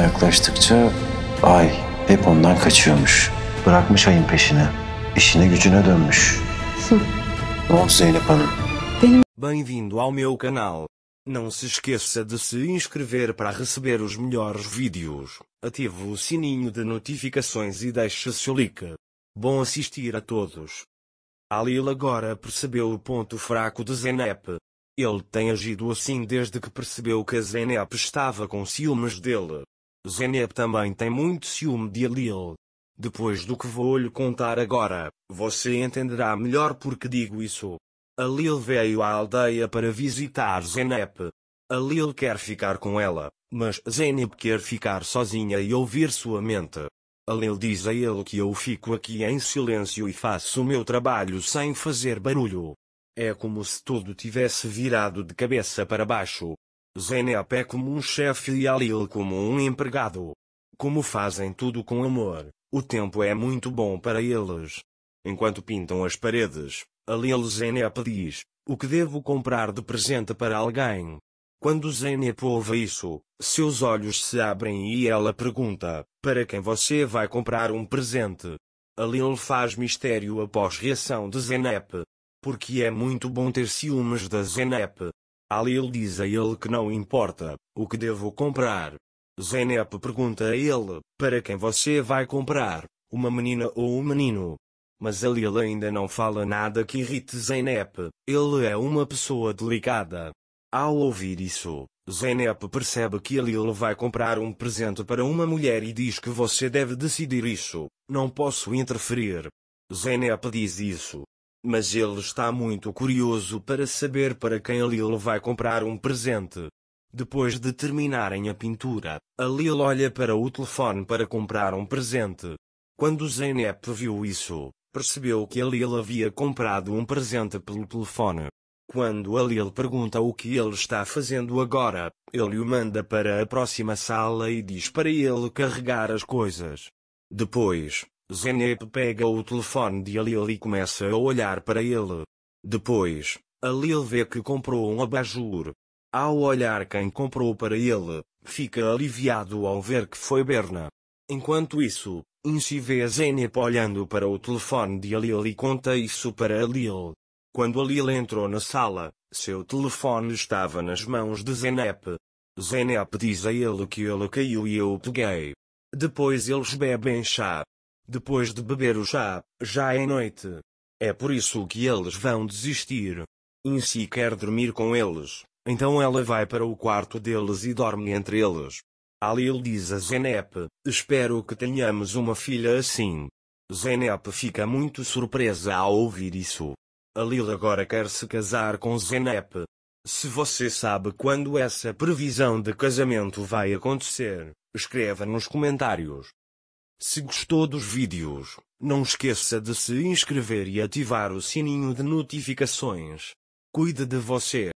yaklaştıkça Ay hep ondan kaçıyormuş. Bırakmış ayın peşine. İşine gücüne dönmüş. Zeynep Hanım? Bem-vindo ao meu canal. Não se esqueça de se inscrever para receber os melhores vídeos. Ative o sininho de notificações e deixe seu like. Bom assistir a todos. Alil agora percebeu o ponto fraco de Zenep. Ele tem agido assim desde que percebeu que a Zenep estava com ciúmes dele. Zeneb também tem muito ciúme de Alil. Depois do que vou lhe contar agora, você entenderá melhor porque digo isso. Alil veio à aldeia para visitar Zeneb. Alil quer ficar com ela, mas Zeneb quer ficar sozinha e ouvir sua mente. Alil diz a ele que eu fico aqui em silêncio e faço o meu trabalho sem fazer barulho. É como se tudo tivesse virado de cabeça para baixo. Zenep é como um chefe e Alil como um empregado. Como fazem tudo com amor, o tempo é muito bom para eles. Enquanto pintam as paredes, Alil Zenep diz, o que devo comprar de presente para alguém? Quando Zenep ouve isso, seus olhos se abrem e ela pergunta, para quem você vai comprar um presente? Alil faz mistério após reação de Zenep, Porque é muito bom ter ciúmes da Zenep. Alil diz a ele que não importa, o que devo comprar. Zeynep pergunta a ele, para quem você vai comprar, uma menina ou um menino? Mas Alil ainda não fala nada que irrite Zeynep, ele é uma pessoa delicada. Ao ouvir isso, Zeynep percebe que Alil vai comprar um presente para uma mulher e diz que você deve decidir isso, não posso interferir. Zeynep diz isso, mas ele está muito curioso para saber para quem a vai comprar um presente. Depois de terminarem a pintura, a Lil olha para o telefone para comprar um presente. Quando Zeynep viu isso, percebeu que a Lil havia comprado um presente pelo telefone. Quando a Lil pergunta o que ele está fazendo agora, ele o manda para a próxima sala e diz para ele carregar as coisas. Depois, Zeynep pega o telefone de Alil e começa a olhar para ele. Depois, Alil vê que comprou um abajur. Ao olhar quem comprou para ele, fica aliviado ao ver que foi Berna. Enquanto isso, Inci vê a Zeynep olhando para o telefone de Alil e conta isso para Alil. Quando Alil entrou na sala, seu telefone estava nas mãos de Zeynep. Zeynep diz a ele que ele caiu e eu o peguei. Depois eles bebem chá. Depois de beber o chá, já é noite. É por isso que eles vão desistir. Insi quer dormir com eles, então ela vai para o quarto deles e dorme entre eles. Alil diz a Zenep, espero que tenhamos uma filha assim. Zenep fica muito surpresa ao ouvir isso. Alil agora quer se casar com Zenep. Se você sabe quando essa previsão de casamento vai acontecer, escreva nos comentários. Se gostou dos vídeos, não esqueça de se inscrever e ativar o sininho de notificações. Cuide de você.